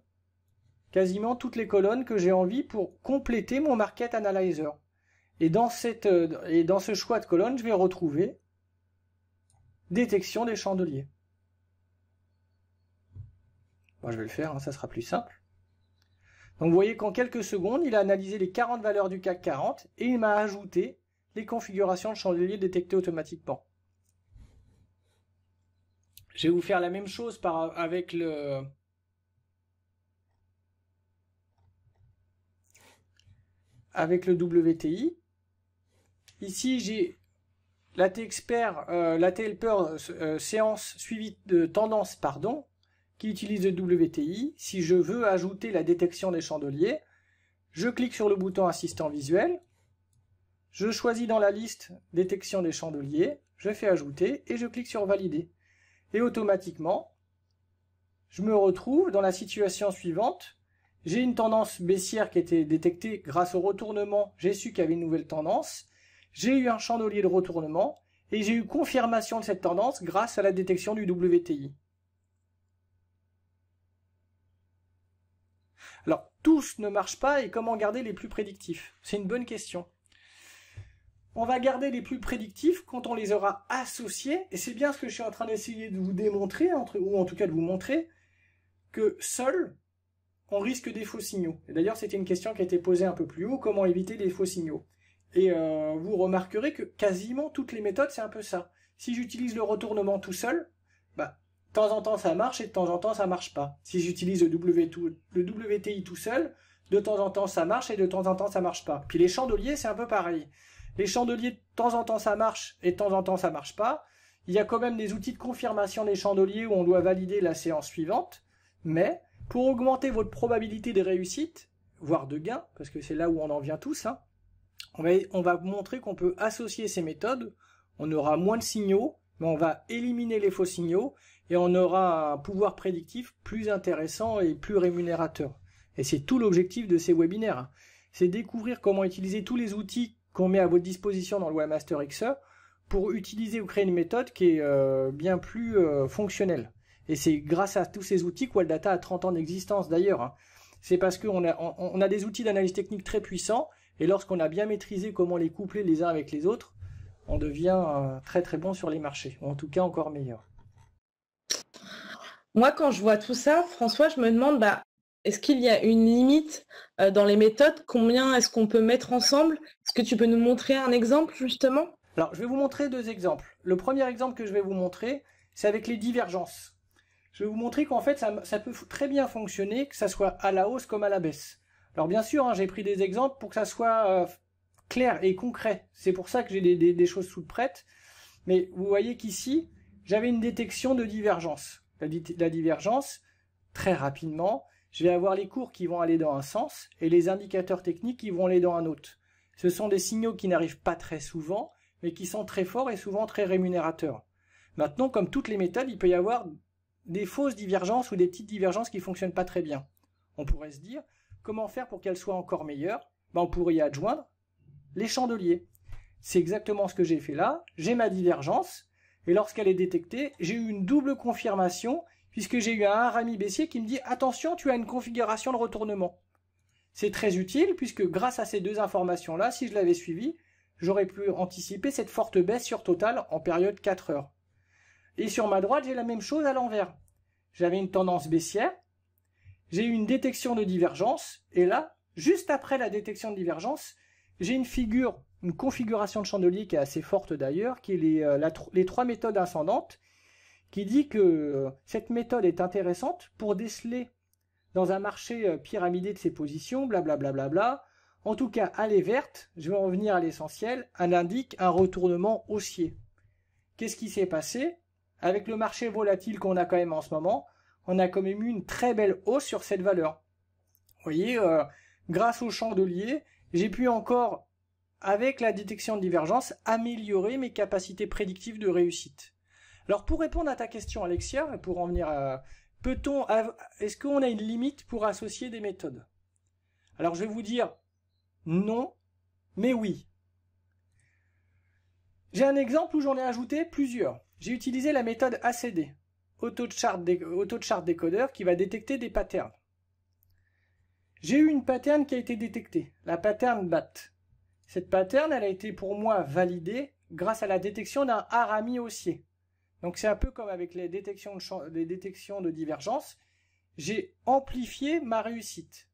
quasiment toutes les colonnes que j'ai envie pour compléter mon Market Analyzer. Et dans, cette, euh, et dans ce choix de colonnes, je vais retrouver Détection des chandeliers. Moi, je vais le faire, hein, ça sera plus simple. Donc, vous voyez qu'en quelques secondes, il a analysé les 40 valeurs du CAC 40 et il m'a ajouté les configurations de chandeliers détectées automatiquement. Je vais vous faire la même chose avec le... avec le WTI. Ici, j'ai euh, la t helper euh, euh, séance suivie de tendance, pardon, qui utilise le WTI, si je veux ajouter la détection des chandeliers, je clique sur le bouton assistant visuel, je choisis dans la liste détection des chandeliers, je fais ajouter et je clique sur valider. Et automatiquement, je me retrouve dans la situation suivante. J'ai une tendance baissière qui était détectée grâce au retournement. J'ai su qu'il y avait une nouvelle tendance. J'ai eu un chandelier de retournement, et j'ai eu confirmation de cette tendance grâce à la détection du WTI. Alors, tous ne marchent pas et comment garder les plus prédictifs C'est une bonne question. On va garder les plus prédictifs quand on les aura associés, et c'est bien ce que je suis en train d'essayer de vous démontrer, ou en tout cas de vous montrer, que seul, on risque des faux signaux. d'ailleurs, c'était une question qui a été posée un peu plus haut, comment éviter les faux signaux et euh, vous remarquerez que quasiment toutes les méthodes, c'est un peu ça. Si j'utilise le retournement tout seul, bah, de temps en temps ça marche et de temps en temps ça marche pas. Si j'utilise le, WTI tout seul, de temps en temps ça marche et de temps en temps ça marche pas. Puis les chandeliers, c'est un peu pareil. Les chandeliers, de temps en temps ça marche et de temps en temps ça marche pas. Il y a quand même des outils de confirmation des chandeliers où on doit valider la séance suivante. Mais pour augmenter votre probabilité de réussite, voire de gain, parce que c'est là où on en vient tous, hein, on va, vous montrer qu'on peut associer ces méthodes, on aura moins de signaux, mais on va éliminer les faux signaux, et on aura un pouvoir prédictif plus intéressant et plus rémunérateur. Et c'est tout l'objectif de ces webinaires. Hein. C'est découvrir comment utiliser tous les outils qu'on met à votre disposition dans le Webmaster XE pour utiliser ou créer une méthode qui est euh, bien plus euh, fonctionnelle. Et c'est grâce à tous ces outils que Data a 30 ans d'existence d'ailleurs. Hein. C'est parce qu'on a des outils d'analyse technique très puissants et lorsqu'on a bien maîtrisé comment les coupler les uns avec les autres, on devient euh, très très bon sur les marchés, ou en tout cas encore meilleur. Moi, quand je vois tout ça, François, je me demande, bah, est-ce qu'il y a une limite euh, dans les méthodes Combien est-ce qu'on peut mettre ensemble Est-ce que tu peux nous montrer un exemple, justement Alors, je vais vous montrer deux exemples. Le premier exemple que je vais vous montrer, c'est avec les divergences. Je vais vous montrer qu'en fait, ça, ça, peut très bien fonctionner, que ça soit à la hausse comme à la baisse. Alors bien sûr, hein, j'ai pris des exemples pour que ça soit euh, clair et concret. C'est pour ça que j'ai des, choses sous prêtes. Mais vous voyez qu'ici, j'avais une détection de divergence. La, divergence, très rapidement, je vais avoir les cours qui vont aller dans un sens et les indicateurs techniques qui vont aller dans un autre. Ce sont des signaux qui n'arrivent pas très souvent, mais qui sont très forts et souvent très rémunérateurs. Maintenant, comme toutes les méthodes, il peut y avoir des fausses divergences ou des petites divergences qui fonctionnent pas très bien. On pourrait se dire, Comment faire pour qu'elle soit encore meilleure ben, On pourrait y adjoindre les chandeliers. C'est exactement ce que j'ai fait là. J'ai ma divergence, et lorsqu'elle est détectée, j'ai eu une double confirmation, puisque j'ai eu un Rami baissier qui me dit « Attention, tu as une configuration de retournement ». C'est très utile, puisque grâce à ces deux informations-là, si je l'avais suivi, j'aurais pu anticiper cette forte baisse sur Total en période 4 heures. Et sur ma droite, j'ai la même chose à l'envers. J'avais une tendance baissière, j'ai eu une détection de divergence, et là, juste après la détection de divergence, j'ai une figure, une configuration de chandelier qui est assez forte d'ailleurs, qui est les, euh, trois méthodes ascendantes, qui dit que euh, cette méthode est intéressante pour déceler dans un marché euh, pyramidé de ses positions, blablabla. en tout cas, elle est verte, je vais en à l'essentiel, elle indique un retournement haussier. Qu'est-ce qui s'est passé Avec le marché volatile qu'on a quand même en ce moment, on a quand même eu une très belle hausse sur cette valeur. Vous voyez, euh, grâce au chandelier, j'ai pu encore, avec la détection de divergence, améliorer mes capacités prédictives de réussite. Alors pour répondre à ta question Alexia, et pour en venir à... Peut-on... Est-ce qu'on a une limite pour associer des méthodes Alors je vais vous dire non, mais oui. J'ai un exemple où j'en ai ajouté plusieurs. J'ai utilisé la méthode ACD auto chart décodeur qui va détecter des patterns. J'ai eu une pattern qui a été détectée, la pattern BAT. Cette pattern, elle a été pour moi validée grâce à la détection d'un harami haussier. Donc c'est un peu comme avec les détections de, les détections de divergence, j'ai amplifié ma réussite.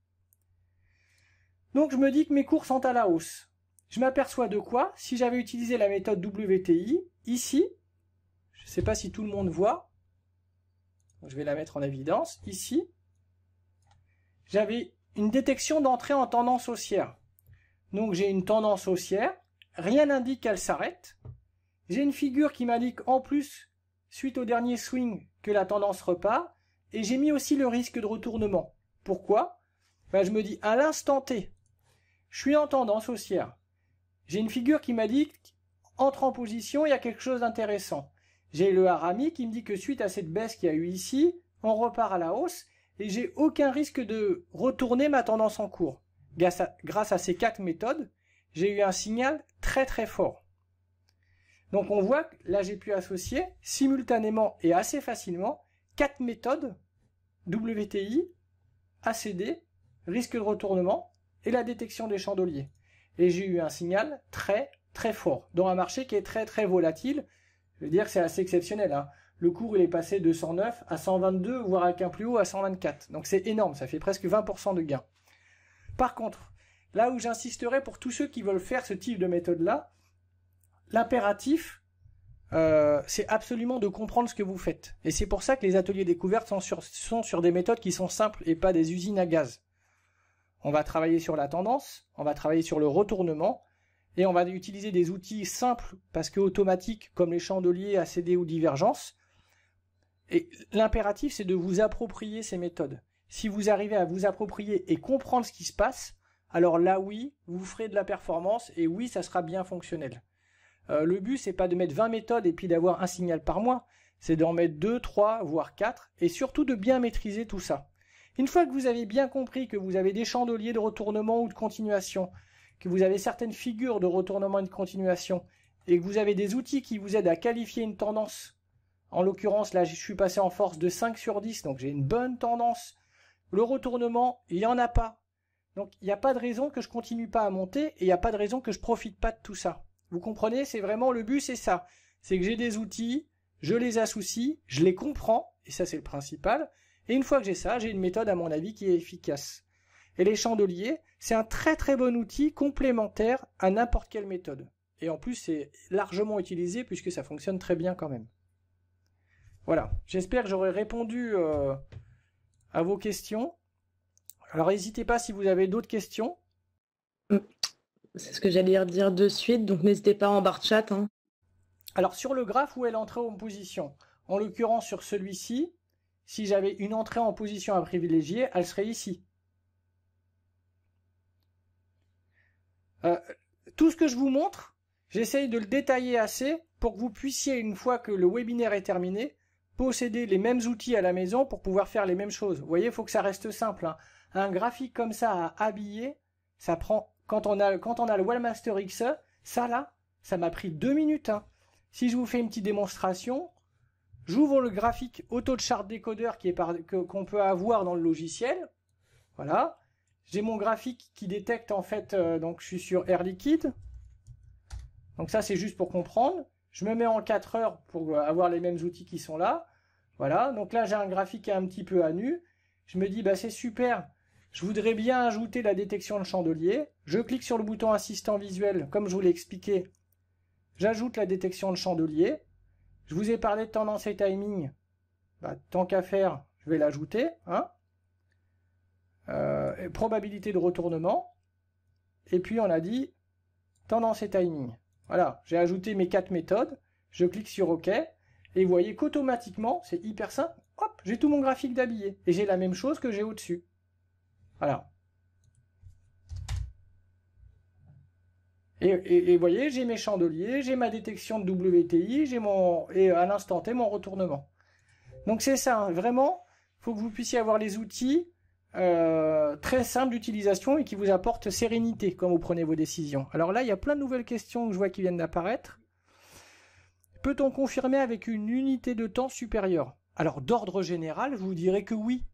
Donc je me dis que mes cours sont à la hausse. Je m'aperçois de quoi Si j'avais utilisé la méthode WTI, ici, je ne sais pas si tout le monde voit, je vais la mettre en évidence. Ici, j'avais une détection d'entrée en tendance haussière. Donc j'ai une tendance haussière, rien n'indique qu'elle s'arrête. J'ai une figure qui m'indique en plus, suite au dernier swing, que la tendance repart. Et j'ai mis aussi le risque de retournement. Pourquoi ben, Je me dis, à l'instant T, je suis en tendance haussière. J'ai une figure qui m'indique, entre en position, il y a quelque chose d'intéressant. J'ai le Harami qui me dit que suite à cette baisse qu'il y a eu ici, on repart à la hausse et j'ai aucun risque de retourner ma tendance en cours. Grâce à, grâce à ces quatre méthodes, j'ai eu un signal très très fort. Donc on voit que là j'ai pu associer simultanément et assez facilement quatre méthodes WTI, ACD, risque de retournement et la détection des chandeliers. Et j'ai eu un signal très très fort dans un marché qui est très très volatile veux dire c'est assez exceptionnel. Hein. Le cours, il est passé de 109 à 122, voire avec un plus haut à 124. Donc c'est énorme, ça fait presque 20% de gain. Par contre, là où j'insisterai pour tous ceux qui veulent faire ce type de méthode-là, l'impératif, euh, c'est absolument de comprendre ce que vous faites. Et c'est pour ça que les ateliers découvertes sont sur des méthodes qui sont simples et pas des usines à gaz. On va travailler sur la tendance, on va travailler sur le retournement, et on va utiliser des outils simples parce que automatiques comme les chandeliers, ACD ou divergence. Et l'impératif, c'est de vous approprier ces méthodes. Si vous arrivez à vous approprier et comprendre ce qui se passe, alors là oui, vous ferez de la performance et oui, ça sera bien fonctionnel. Euh, le but, c'est pas de mettre 20 méthodes et puis d'avoir un signal par mois, c'est d'en mettre 2, 3, voire 4, et surtout de bien maîtriser tout ça. Une fois que vous avez bien compris que vous avez des chandeliers de retournement ou de continuation, que vous avez certaines figures de retournement et de continuation, et que vous avez des outils qui vous aident à qualifier une tendance, en l'occurrence là je suis passé en force de 5 sur 10, donc j'ai une bonne tendance, le retournement, il n'y en a pas. Donc il n'y a pas de raison que je continue pas à monter, et il n'y a pas de raison que je profite pas de tout ça. Vous comprenez, c'est vraiment le but, c'est ça. C'est que j'ai des outils, je les associe, je les comprends, et ça c'est le principal, et une fois que j'ai ça, j'ai une méthode à mon avis qui est efficace. Et les chandeliers, c'est un très très bon outil complémentaire à n'importe quelle méthode. Et en plus, c'est largement utilisé puisque ça fonctionne très bien quand même. Voilà, j'espère que j'aurai répondu euh, à vos questions. Alors n'hésitez pas si vous avez d'autres questions. Hum. C'est ce que j'allais dire de suite, donc n'hésitez pas en barre chat. Hein. Alors sur le graphe, où est l'entrée en position En l'occurrence sur celui-ci, si j'avais une entrée en position à privilégier, elle serait ici. Euh, tout ce que je vous montre, j'essaye de le détailler assez pour que vous puissiez, une fois que le webinaire est terminé, posséder les mêmes outils à la maison pour pouvoir faire les mêmes choses. Vous voyez, il faut que ça reste simple. Hein. Un graphique comme ça à habiller, ça prend quand on a quand on a le Wallmaster XE, ça là, ça m'a pris deux minutes. Hein. Si je vous fais une petite démonstration, j'ouvre le graphique auto de décodeur qui est qu'on peut avoir dans le logiciel. Voilà, j'ai mon graphique qui détecte en fait, euh, donc je suis sur Air Liquide. Donc ça c'est juste pour comprendre. Je me mets en 4 heures pour euh, avoir les mêmes outils qui sont là. Voilà, donc là j'ai un graphique qui est un petit peu à nu. Je me dis bah c'est super, je voudrais bien ajouter la détection de chandelier. Je clique sur le bouton assistant visuel comme je vous l'ai expliqué. J'ajoute la détection de chandelier. Je vous ai parlé de tendance et timing. Bah, tant qu'à faire, je vais l'ajouter. Hein euh, euh, probabilité de retournement, et puis on a dit tendance et timing. Voilà, j'ai ajouté mes quatre méthodes, je clique sur OK, et vous voyez qu'automatiquement, c'est hyper simple, hop, j'ai tout mon graphique d'habillé, et j'ai la même chose que j'ai au-dessus. Voilà. Et vous voyez, j'ai mes chandeliers, j'ai ma détection de WTI, j'ai mon et à l'instant T mon retournement. Donc c'est ça, hein. vraiment, faut que vous puissiez avoir les outils euh, très simple d'utilisation et qui vous apporte sérénité quand vous prenez vos décisions. Alors là, il y a plein de nouvelles questions que je vois qui viennent d'apparaître. Peut-on confirmer avec une unité de temps supérieure Alors d'ordre général, je vous dirais que oui.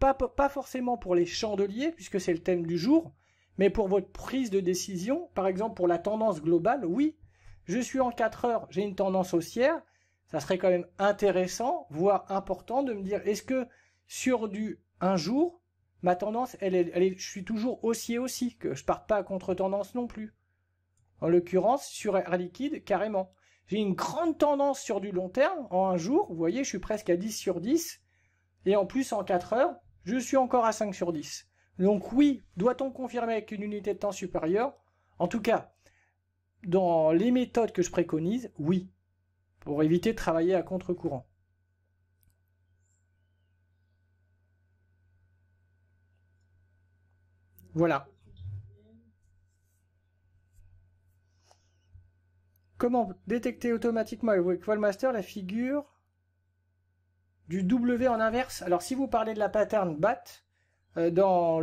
Pas, pas forcément pour les chandeliers, puisque c'est le thème du jour, mais pour votre prise de décision, par exemple pour la tendance globale, oui. Je suis en 4 heures, j'ai une tendance haussière, ça serait quand même intéressant, voire important de me dire, est-ce que sur du un jour, ma tendance, je suis toujours haussier aussi, que je parte pas à contre-tendance non plus. En l'occurrence, sur Air Liquide, carrément. J'ai une grande tendance sur du long terme. En un jour, vous voyez, je suis presque à 10 sur 10. Et en plus, en 4 heures, je suis encore à 5 sur 10. Donc oui, doit-on confirmer avec une unité de temps supérieure En tout cas, dans les méthodes que je préconise, oui. Pour éviter de travailler à contre-courant. Voilà. Comment détecter automatiquement avec Wallmaster la figure du W en inverse Alors si vous parlez de la pattern BAT, euh, dans,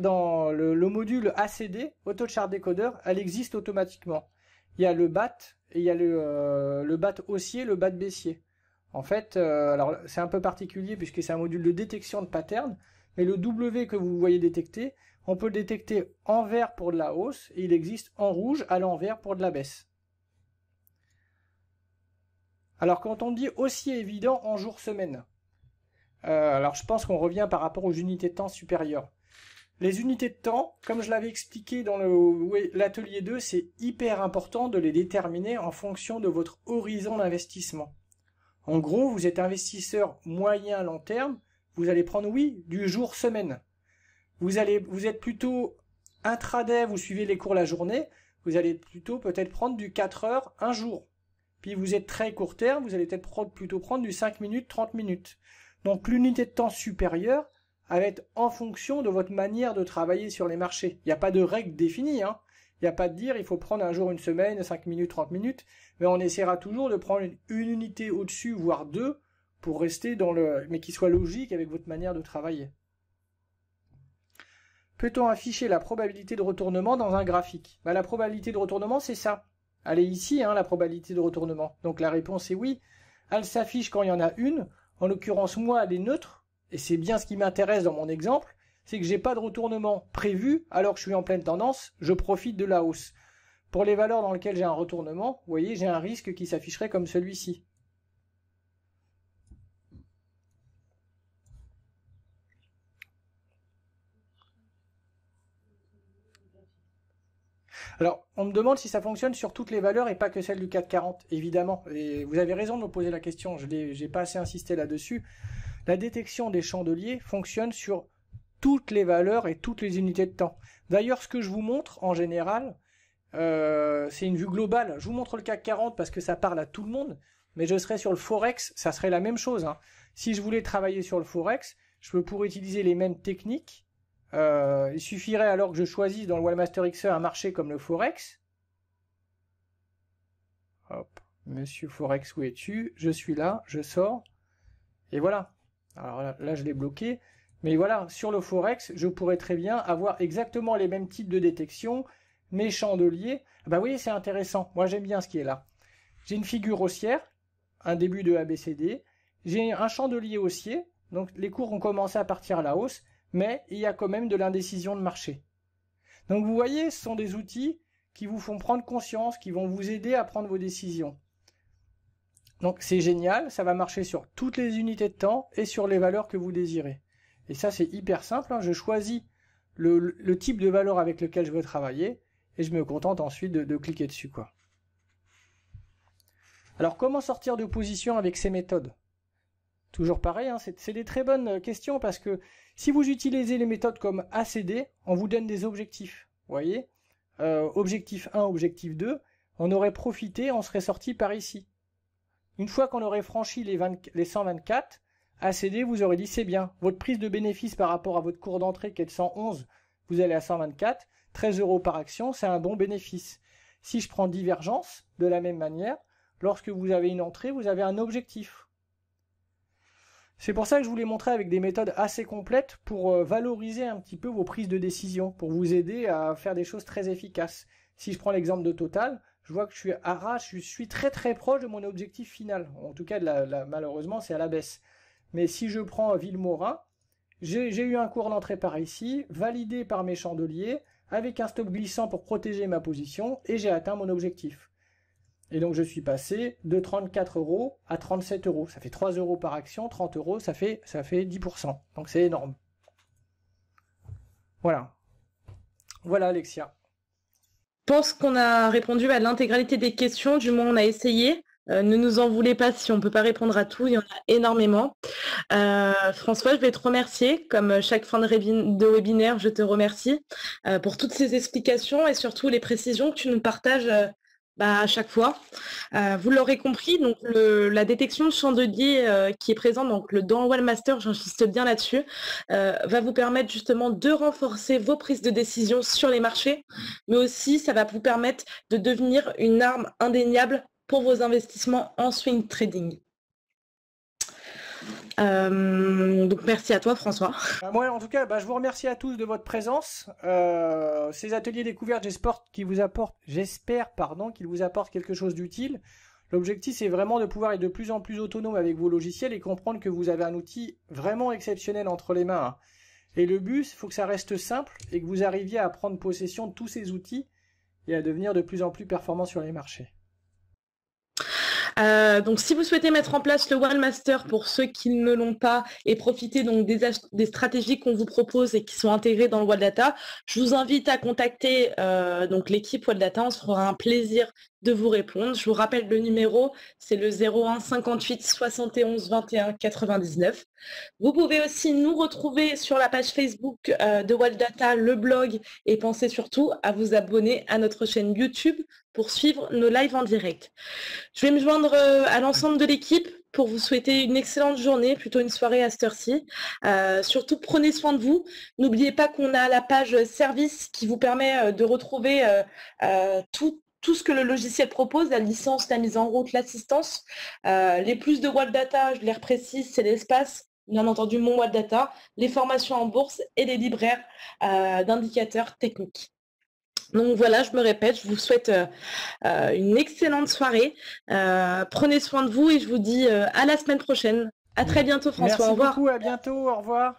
dans le, module ACD, Chart décodeur, elle existe automatiquement. Il y a le BAT, et il y a le, euh, BAT haussier, le BAT baissier. En fait, euh, alors c'est un peu particulier puisque c'est un module de détection de pattern, mais le W que vous voyez détecter on peut détecter en vert pour de la hausse et il existe en rouge à l'envers pour de la baisse. Alors quand on dit aussi évident en jour-semaine, euh, alors je pense qu'on revient par rapport aux unités de temps supérieures. Les unités de temps, comme je l'avais expliqué dans l'atelier 2, c'est hyper important de les déterminer en fonction de votre horizon d'investissement. En gros, vous êtes investisseur moyen long terme, vous allez prendre oui du jour semaine vous, allez, vous êtes plutôt intraday, vous suivez les cours la journée, vous allez plutôt peut-être prendre du 4 heures un jour. Puis vous êtes très court terme, vous allez peut-être plutôt prendre du 5 minutes, 30 minutes. Donc l'unité de temps supérieure, va être en fonction de votre manière de travailler sur les marchés. Il n'y a pas de règle définie. Hein. Il n'y a pas de dire il faut prendre un jour une semaine, 5 minutes, 30 minutes. Mais on essaiera toujours de prendre une unité au-dessus, voire deux, pour rester dans le... mais qui soit logique avec votre manière de travailler. Peut-on afficher la probabilité de retournement dans un graphique bah, La probabilité de retournement, c'est ça. Elle est ici, hein, la probabilité de retournement. Donc la réponse est oui. Elle s'affiche quand il y en a une. En l'occurrence, moi, elle est neutre. Et c'est bien ce qui m'intéresse dans mon exemple. C'est que j'ai pas de retournement prévu alors que je suis en pleine tendance. Je profite de la hausse. Pour les valeurs dans lesquelles j'ai un retournement, vous voyez, j'ai un risque qui s'afficherait comme celui-ci. Alors, on me demande si ça fonctionne sur toutes les valeurs et pas que celle du CAC 40. évidemment. Et vous avez raison de me poser la question, je n'ai pas assez insisté là-dessus. La détection des chandeliers fonctionne sur toutes les valeurs et toutes les unités de temps. D'ailleurs, ce que je vous montre, en général, euh, c'est une vue globale. Je vous montre le CAC 40 parce que ça parle à tout le monde, mais je serais sur le Forex, ça serait la même chose. Hein. Si je voulais travailler sur le Forex, je pourrais utiliser les mêmes techniques euh, il suffirait alors que je choisisse dans le Wallmaster XE un marché comme le Forex. Hop, Monsieur Forex, où es-tu Je suis là, je sors. Et voilà. Alors là, je l'ai bloqué. Mais voilà, sur le Forex, je pourrais très bien avoir exactement les mêmes types de détection, mes chandeliers. Ah bah voyez c'est intéressant. Moi, j'aime bien ce qui est là. J'ai une figure haussière, un début de ABCD. J'ai un chandelier haussier. Donc les cours ont commencé à partir à la hausse mais il y a quand même de l'indécision de marché. Donc vous voyez, ce sont des outils qui vous font prendre conscience, qui vont vous aider à prendre vos décisions. Donc c'est génial, ça va marcher sur toutes les unités de temps et sur les valeurs que vous désirez. Et ça c'est hyper simple, hein. je choisis le, type de valeur avec lequel je veux travailler et je me contente ensuite de, cliquer dessus. quoi. Alors comment sortir de position avec ces méthodes Toujours pareil, hein, c'est des très bonnes euh, questions parce que si vous utilisez les méthodes comme ACD, on vous donne des objectifs. Vous voyez euh, Objectif 1, objectif 2, on aurait profité, on serait sorti par ici. Une fois qu'on aurait franchi les, les 124, ACD vous aurait dit c'est bien. Votre prise de bénéfice par rapport à votre cours d'entrée qui est de 111, vous allez à 124, 13 euros par action, c'est un bon bénéfice. Si je prends divergence, de la même manière, lorsque vous avez une entrée, vous avez un objectif. C'est pour ça que je voulais montrer avec des méthodes assez complètes pour euh, valoriser un petit peu vos prises de décision, pour vous aider à faire des choses très efficaces. Si je prends l'exemple de Total, je vois que je suis à je suis très très proche de mon objectif final. En tout cas, malheureusement, c'est à la baisse. Mais si je prends euh, Villemorin, j'ai eu un cours d'entrée par ici, validé par mes chandeliers, avec un stop glissant pour protéger ma position, et j'ai atteint mon objectif. Et donc je suis passé de 34 euros à 37 euros. Ça fait 3 euros par action, 30 euros, ça fait, ça fait 10%. Donc c'est énorme. Voilà. Voilà Alexia. Je pense qu'on a répondu à l'intégralité des questions, du moins on a essayé. Euh, ne nous en voulez pas si on ne peut pas répondre à tout, il y en a énormément. Euh, François, je vais te remercier. Comme chaque fin de, webinaire, je te remercie euh, pour toutes ces explications et surtout les précisions que tu nous partages bah, à chaque fois. Euh, vous l'aurez compris, donc la détection de euh, qui est présente donc, le, dans Wellmaster, j'insiste bien là-dessus, euh, va vous permettre justement de renforcer vos prises de décision sur les marchés, mais aussi ça va vous permettre de devenir une arme indéniable pour vos investissements en swing trading. Euh, donc merci à toi François. Bah, moi en tout cas, bah, je vous remercie à tous de votre présence. Euh, ces ateliers découvertes, j'espère qu'ils vous apportent, j'espère pardon, qu'ils vous apportent quelque chose d'utile. L'objectif c'est vraiment de pouvoir être de plus en plus autonome avec vos logiciels et comprendre que vous avez un outil vraiment exceptionnel entre les mains. Hein. Et le but, il faut que ça reste simple et que vous arriviez à prendre possession de tous ces outils et à devenir de plus en plus performant sur les marchés. Euh, donc si vous souhaitez mettre en place le One Master pour ceux qui ne l'ont pas et profiter donc des, stratégies qu'on vous propose et qui sont intégrées dans le Wild Data, je vous invite à contacter euh, l'équipe Wild Data. On se fera un plaisir de vous répondre. Je vous rappelle le numéro, c'est le 01 58 71 21 99. Vous pouvez aussi nous retrouver sur la page Facebook euh, de Wild Data, le blog, et pensez surtout à vous abonner à notre chaîne YouTube pour suivre nos lives en direct. Je vais me joindre euh, à l'ensemble de l'équipe pour vous souhaiter une excellente journée, plutôt une soirée à cette heure-ci. Euh, surtout, prenez soin de vous. N'oubliez pas qu'on a la page service qui vous permet de retrouver tout, tout ce que le logiciel propose, la licence, la mise en route, l'assistance. Euh, les plus de wall Data, je les reprécise, c'est l'espace, bien entendu mon Wall Data, les formations en bourse et les libraires euh, d'indicateurs techniques. Donc voilà, je me répète, je vous souhaite euh, une excellente soirée. prenez soin de vous et je vous dis à la semaine prochaine. À très bientôt François. beaucoup, à bientôt, au revoir.